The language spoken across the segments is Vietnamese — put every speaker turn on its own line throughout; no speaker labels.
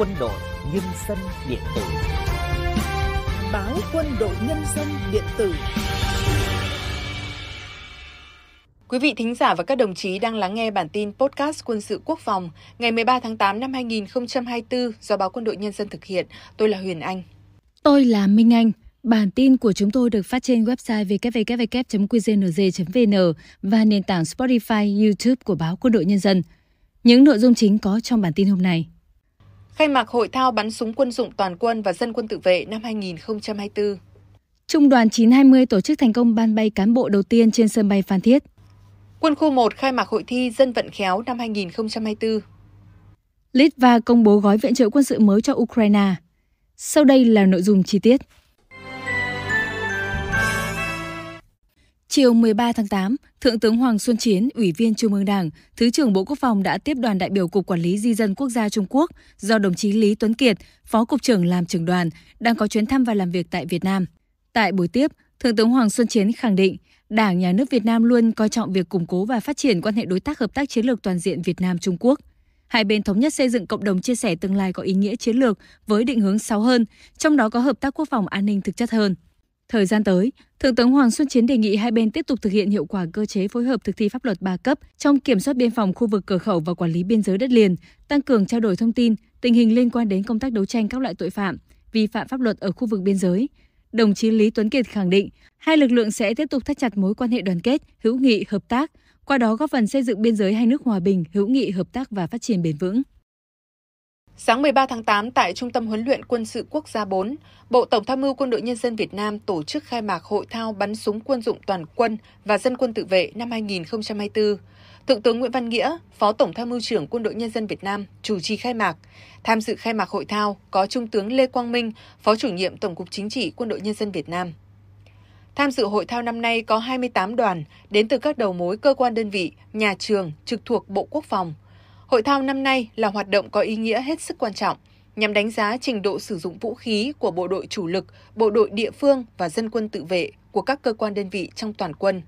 quân đội nhân dân điện tử báo quân đội nhân dân điện tử Quý vị thính giả và các đồng chí đang lắng nghe bản tin podcast quân sự quốc phòng ngày 13 tháng 8 năm 2024 do báo Quân đội Nhân dân thực hiện. Tôi là Huyền Anh.
Tôi là Minh Anh. Bản tin của chúng tôi được phát trên website www.qznz.vn và nền tảng Spotify, YouTube của báo Quân đội Nhân dân. Những nội dung chính có trong bản tin hôm nay khai mạc
hội thao bắn súng quân dụng toàn quân và dân quân tự vệ năm 2024.
Trung đoàn 920 tổ chức thành công ban bay cán bộ đầu tiên trên sân bay Phan Thiết.
Quân khu 1 khai mạc hội thi dân vận khéo năm 2024.
Litva công bố gói viện trợ quân sự mới cho Ukraine. Sau đây là nội dung chi tiết. Chiều 13 tháng 8, Thượng tướng Hoàng Xuân Chiến, Ủy viên Trung ương Đảng, Thứ trưởng Bộ Quốc phòng đã tiếp đoàn đại biểu Cục Quản lý Di dân Quốc gia Trung Quốc do đồng chí Lý Tuấn Kiệt, Phó Cục trưởng làm trưởng đoàn, đang có chuyến thăm và làm việc tại Việt Nam. Tại buổi tiếp, Thượng tướng Hoàng Xuân Chiến khẳng định, Đảng, Nhà nước Việt Nam luôn coi trọng việc củng cố và phát triển quan hệ đối tác hợp tác chiến lược toàn diện Việt Nam-Trung Quốc. Hai bên thống nhất xây dựng cộng đồng chia sẻ tương lai có ý nghĩa chiến lược với định hướng sâu hơn, trong đó có hợp tác quốc phòng an ninh thực chất hơn. Thời gian tới, Thượng tướng Hoàng Xuân Chiến đề nghị hai bên tiếp tục thực hiện hiệu quả cơ chế phối hợp thực thi pháp luật ba cấp trong kiểm soát biên phòng khu vực cửa khẩu và quản lý biên giới đất liền, tăng cường trao đổi thông tin, tình hình liên quan đến công tác đấu tranh các loại tội phạm, vi phạm pháp luật ở khu vực biên giới. Đồng chí Lý Tuấn Kiệt khẳng định, hai lực lượng sẽ tiếp tục thắt chặt mối quan hệ đoàn kết, hữu nghị, hợp tác, qua đó góp phần xây dựng biên giới hai nước hòa bình, hữu nghị, hợp tác và phát triển bền vững. Sáng 13 tháng
8 tại Trung tâm huấn luyện quân sự quốc gia 4, Bộ Tổng tham mưu Quân đội Nhân dân Việt Nam tổ chức khai mạc hội thao bắn súng quân dụng toàn quân và dân quân tự vệ năm 2024. Thượng tướng Nguyễn Văn Nghĩa, Phó Tổng tham mưu trưởng Quân đội Nhân dân Việt Nam, chủ trì khai mạc. Tham dự khai mạc hội thao có Trung tướng Lê Quang Minh, Phó chủ nhiệm Tổng cục Chính trị Quân đội Nhân dân Việt Nam. Tham dự hội thao năm nay có 28 đoàn đến từ các đầu mối cơ quan đơn vị, nhà trường trực thuộc Bộ Quốc phòng – Hội thao năm nay là hoạt động có ý nghĩa hết sức quan trọng nhằm đánh giá trình độ sử dụng vũ khí của bộ đội chủ lực, bộ đội địa phương và dân quân tự vệ của các cơ quan đơn vị trong toàn quân.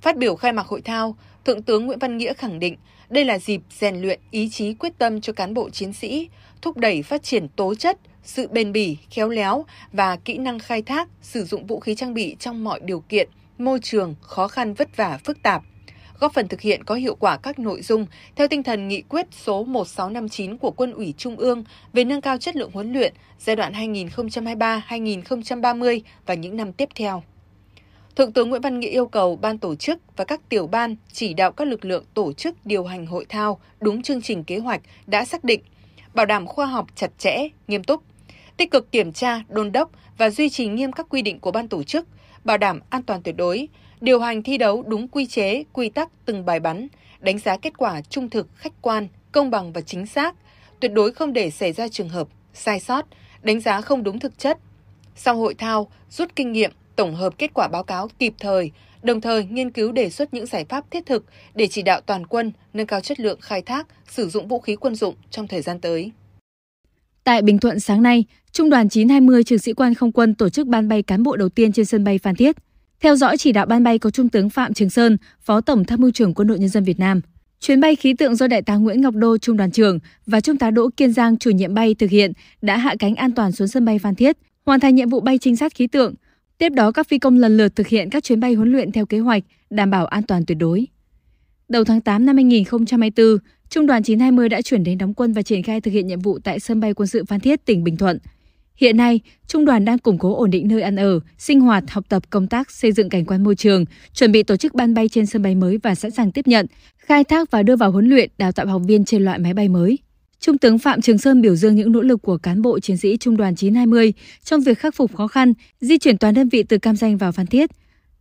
Phát biểu khai mạc hội thao, Thượng tướng Nguyễn Văn Nghĩa khẳng định đây là dịp rèn luyện ý chí quyết tâm cho cán bộ chiến sĩ, thúc đẩy phát triển tố chất, sự bền bỉ, khéo léo và kỹ năng khai thác, sử dụng vũ khí trang bị trong mọi điều kiện, môi trường khó khăn vất vả phức tạp góp phần thực hiện có hiệu quả các nội dung theo tinh thần nghị quyết số 1659 của Quân ủy Trung ương về nâng cao chất lượng huấn luyện giai đoạn 2023-2030 và những năm tiếp theo. Thượng tướng Nguyễn Văn Nghĩa yêu cầu ban tổ chức và các tiểu ban chỉ đạo các lực lượng tổ chức điều hành hội thao đúng chương trình kế hoạch đã xác định, bảo đảm khoa học chặt chẽ, nghiêm túc, tích cực kiểm tra, đôn đốc và duy trì nghiêm các quy định của ban tổ chức, bảo đảm an toàn tuyệt đối, điều hành thi đấu đúng quy chế, quy tắc từng bài bắn, đánh giá kết quả trung thực, khách quan, công bằng và chính xác, tuyệt đối không để xảy ra trường hợp sai sót, đánh giá không đúng thực chất. Sau hội thao, rút kinh nghiệm, tổng hợp kết quả báo cáo kịp thời, đồng thời nghiên cứu đề xuất những giải pháp thiết thực để chỉ đạo toàn quân nâng cao chất lượng khai thác, sử dụng vũ khí quân dụng trong thời gian tới.
Tại Bình Thuận sáng nay, Trung đoàn 920 Trường sĩ quan không quân tổ chức ban bay cán bộ đầu tiên trên sân bay Phan Thiết. Theo dõi chỉ đạo ban bay có Trung tướng Phạm Trường Sơn, Phó Tổng Tham mưu trưởng Quân đội Nhân dân Việt Nam. Chuyến bay khí tượng do Đại tá Nguyễn Ngọc Đô, Trung đoàn trưởng và Trung tá Đỗ Kiên Giang, chủ nhiệm bay thực hiện đã hạ cánh an toàn xuống sân bay Phan Thiết, hoàn thành nhiệm vụ bay trinh sát khí tượng. Tiếp đó, các phi công lần lượt thực hiện các chuyến bay huấn luyện theo kế hoạch, đảm bảo an toàn tuyệt đối. Đầu tháng 8 năm 2024, Trung đoàn 920 đã chuyển đến đóng quân và triển khai thực hiện nhiệm vụ tại sân bay quân sự Phan Thiết, tỉnh Bình Thuận – Hiện nay, Trung đoàn đang củng cố ổn định nơi ăn ở, sinh hoạt, học tập, công tác, xây dựng cảnh quan môi trường, chuẩn bị tổ chức ban bay trên sân bay mới và sẵn sàng tiếp nhận, khai thác và đưa vào huấn luyện đào tạo học viên trên loại máy bay mới. Trung tướng Phạm Trường Sơn biểu dương những nỗ lực của cán bộ chiến sĩ Trung đoàn 920 trong việc khắc phục khó khăn, di chuyển toàn đơn vị từ Cam Ranh vào Phan Thiết.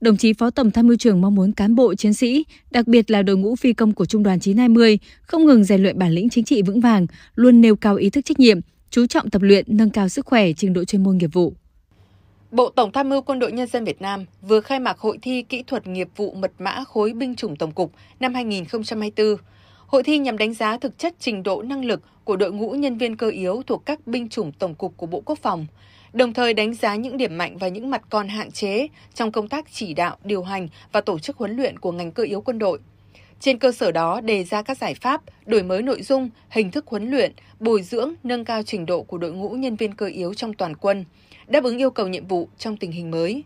Đồng chí Phó Tổng Tham mưu trưởng mong muốn cán bộ chiến sĩ, đặc biệt là đội ngũ phi công của Trung đoàn 920, không ngừng rèn luyện bản lĩnh chính trị vững vàng, luôn nêu cao ý thức trách nhiệm, chú trọng tập luyện nâng cao sức khỏe, trình độ chuyên môn nghiệp vụ. Bộ Tổng tham mưu Quân đội Nhân dân
Việt Nam vừa khai mạc hội thi kỹ thuật nghiệp vụ mật mã khối binh chủng Tổng cục năm 2024. Hội thi nhằm đánh giá thực chất trình độ năng lực của đội ngũ nhân viên cơ yếu thuộc các binh chủng Tổng cục của Bộ Quốc phòng, đồng thời đánh giá những điểm mạnh và những mặt còn hạn chế trong công tác chỉ đạo, điều hành và tổ chức huấn luyện của ngành cơ yếu quân đội. Trên cơ sở đó đề ra các giải pháp, đổi mới nội dung, hình thức huấn luyện, bồi dưỡng, nâng cao trình độ của đội ngũ nhân viên cơ yếu trong toàn quân, đáp ứng yêu cầu nhiệm vụ trong tình hình mới.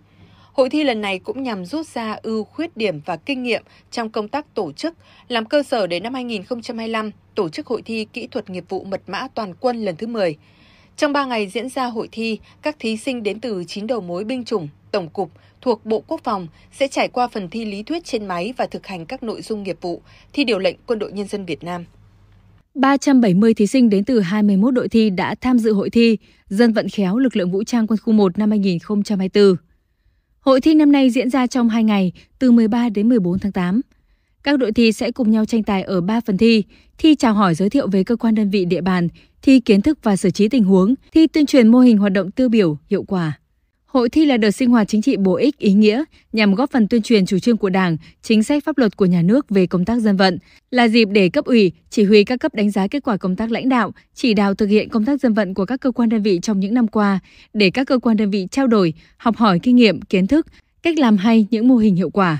Hội thi lần này cũng nhằm rút ra ưu khuyết điểm và kinh nghiệm trong công tác tổ chức, làm cơ sở để năm 2025 tổ chức hội thi kỹ thuật nghiệp vụ mật mã toàn quân lần thứ 10. Trong 3 ngày diễn ra hội thi, các thí sinh đến từ 9 đầu mối binh chủng Tổng cục thuộc Bộ Quốc phòng sẽ trải qua phần thi lý thuyết trên máy và thực hành các nội dung nghiệp vụ thi điều lệnh Quân đội Nhân dân Việt Nam.
370 thí sinh đến từ 21 đội thi đã tham dự hội thi Dân vận khéo lực lượng vũ trang quân khu 1 năm 2024. Hội thi năm nay diễn ra trong 2 ngày, từ 13 đến 14 tháng 8. Các đội thi sẽ cùng nhau tranh tài ở 3 phần thi, thi chào hỏi giới thiệu về cơ quan đơn vị địa bàn, thi kiến thức và xử trí tình huống, thi tuyên truyền mô hình hoạt động tiêu biểu, hiệu quả. Hội thi là đợt sinh hoạt chính trị bổ ích ý nghĩa nhằm góp phần tuyên truyền chủ trương của Đảng, chính sách pháp luật của nhà nước về công tác dân vận, là dịp để cấp ủy, chỉ huy các cấp đánh giá kết quả công tác lãnh đạo, chỉ đạo thực hiện công tác dân vận của các cơ quan đơn vị trong những năm qua, để các cơ quan đơn vị trao đổi, học hỏi kinh nghiệm, kiến thức, cách làm hay những mô hình hiệu quả.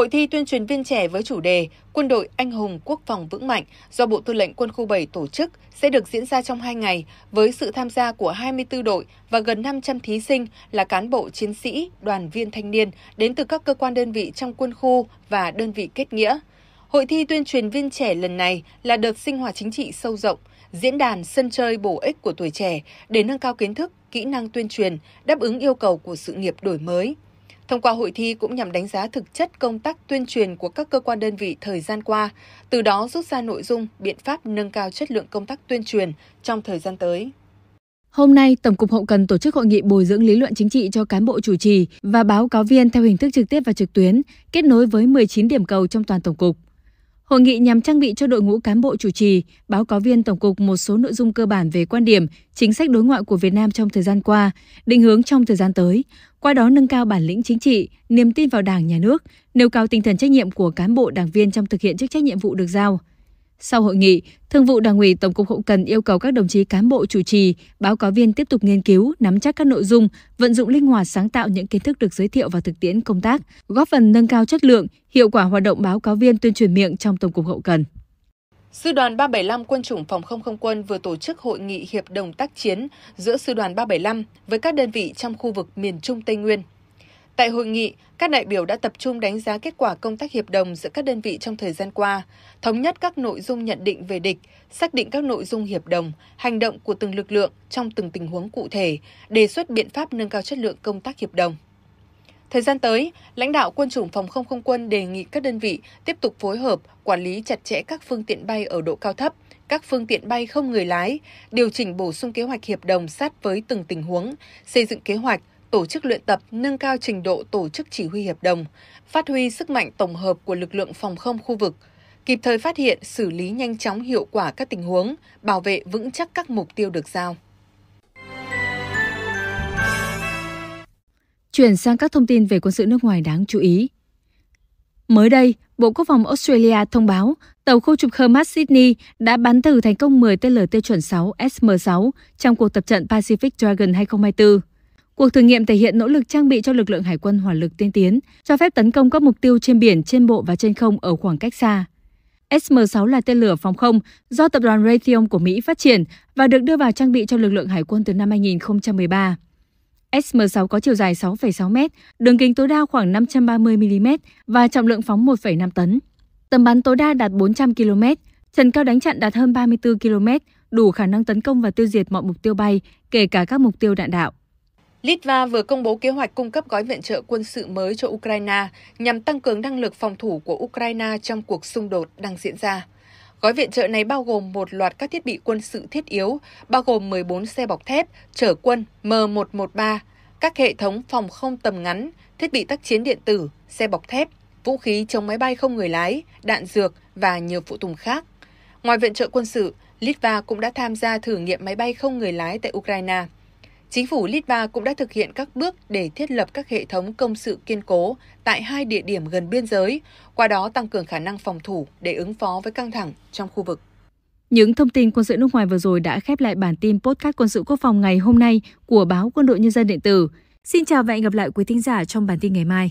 Hội thi tuyên truyền viên trẻ với chủ đề Quân đội anh hùng quốc phòng vững mạnh do Bộ Tư lệnh Quân khu 7 tổ chức sẽ được diễn ra trong 2 ngày với sự tham gia của 24 đội và gần 500 thí sinh là cán bộ chiến sĩ, đoàn viên thanh niên đến từ các cơ quan đơn vị trong quân khu và đơn vị kết nghĩa. Hội thi tuyên truyền viên trẻ lần này là đợt sinh hoạt chính trị sâu rộng, diễn đàn sân chơi bổ ích của tuổi trẻ để nâng cao kiến thức, kỹ năng tuyên truyền, đáp ứng yêu cầu của sự nghiệp đổi mới. Thông qua hội thi cũng nhằm đánh giá thực chất công tác tuyên truyền của các cơ quan đơn vị thời gian qua, từ đó rút ra nội dung, biện pháp nâng cao chất lượng công tác tuyên truyền trong thời gian tới.
Hôm nay, Tổng cục Hậu cần tổ chức hội nghị bồi dưỡng lý luận chính trị cho cán bộ chủ trì và báo cáo viên theo hình thức trực tiếp và trực tuyến, kết nối với 19 điểm cầu trong toàn Tổng cục. Hội nghị nhằm trang bị cho đội ngũ cán bộ chủ trì, báo cáo viên Tổng cục một số nội dung cơ bản về quan điểm, chính sách đối ngoại của Việt Nam trong thời gian qua, định hướng trong thời gian tới, qua đó nâng cao bản lĩnh chính trị, niềm tin vào Đảng, Nhà nước, nêu cao tinh thần trách nhiệm của cán bộ đảng viên trong thực hiện chức trách nhiệm vụ được giao. Sau hội nghị, Thường vụ Đảng ủy Tổng cục Hậu cần yêu cầu các đồng chí cán bộ chủ trì, báo cáo viên tiếp tục nghiên cứu, nắm chắc các nội dung, vận dụng linh hoạt sáng tạo những kiến thức được giới thiệu vào thực tiễn công tác, góp phần nâng cao chất lượng, hiệu quả hoạt động báo cáo viên tuyên truyền miệng trong Tổng cục Hậu cần.
Sư đoàn 375 Quân chủng Phòng không Không quân vừa tổ chức hội nghị hiệp đồng tác chiến giữa Sư đoàn 375 với các đơn vị trong khu vực miền Trung Tây Nguyên Tại hội nghị, các đại biểu đã tập trung đánh giá kết quả công tác hiệp đồng giữa các đơn vị trong thời gian qua, thống nhất các nội dung nhận định về địch, xác định các nội dung hiệp đồng, hành động của từng lực lượng trong từng tình huống cụ thể, đề xuất biện pháp nâng cao chất lượng công tác hiệp đồng. Thời gian tới, lãnh đạo quân chủng phòng không không quân đề nghị các đơn vị tiếp tục phối hợp, quản lý chặt chẽ các phương tiện bay ở độ cao thấp, các phương tiện bay không người lái, điều chỉnh bổ sung kế hoạch hiệp đồng sát với từng tình huống, xây dựng kế hoạch, tổ chức luyện tập nâng cao trình độ tổ chức chỉ huy hiệp đồng, phát huy sức mạnh tổng hợp của lực lượng phòng không khu vực, kịp thời phát hiện, xử lý nhanh chóng hiệu quả các tình huống, bảo vệ vững chắc các mục tiêu được giao.
Chuyển sang các thông tin về quân sự nước ngoài đáng chú ý. Mới đây, Bộ Quốc phòng Australia thông báo tàu khu trục Hermes Sydney đã bắn thử thành công 10 tên lửa tiêu chuẩn 6 SM-6 trong cuộc tập trận Pacific Dragon 2024. Cuộc thử nghiệm thể hiện nỗ lực trang bị cho lực lượng hải quân hỏa lực tiên tiến, cho phép tấn công các mục tiêu trên biển, trên bộ và trên không ở khoảng cách xa. SM-6 là tên lửa phòng không do tập đoàn Raytheon của Mỹ phát triển và được đưa vào trang bị cho lực lượng hải quân từ năm 2013. SM-6 có chiều dài 6,6 m, đường kính tối đa khoảng 530 mm và trọng lượng phóng 1,5 tấn. Tầm bắn tối đa đạt 400 km, trần cao đánh chặn đạt hơn 34 km, đủ khả năng tấn công và tiêu diệt mọi mục tiêu bay, kể cả các mục tiêu đạn đạo.
Litva vừa công bố kế hoạch cung cấp gói viện trợ quân sự mới cho Ukraine nhằm tăng cường năng lực phòng thủ của Ukraine trong cuộc xung đột đang diễn ra. Gói viện trợ này bao gồm một loạt các thiết bị quân sự thiết yếu, bao gồm 14 xe bọc thép, chở quân M113, các hệ thống phòng không tầm ngắn, thiết bị tác chiến điện tử, xe bọc thép, vũ khí chống máy bay không người lái, đạn dược và nhiều phụ tùng khác. Ngoài viện trợ quân sự, Litva cũng đã tham gia thử nghiệm máy bay không người lái tại Ukraine. Chính phủ Litva cũng đã thực hiện các bước để thiết lập các hệ thống công sự kiên cố tại hai địa điểm gần biên giới, qua đó tăng cường khả năng phòng thủ để ứng phó với căng thẳng trong khu vực.
Những thông tin quân sự nước ngoài vừa rồi đã khép lại bản tin podcast quân sự quốc phòng ngày hôm nay của báo Quân đội Nhân dân điện tử. Xin chào và hẹn gặp lại quý thính giả trong bản tin ngày mai.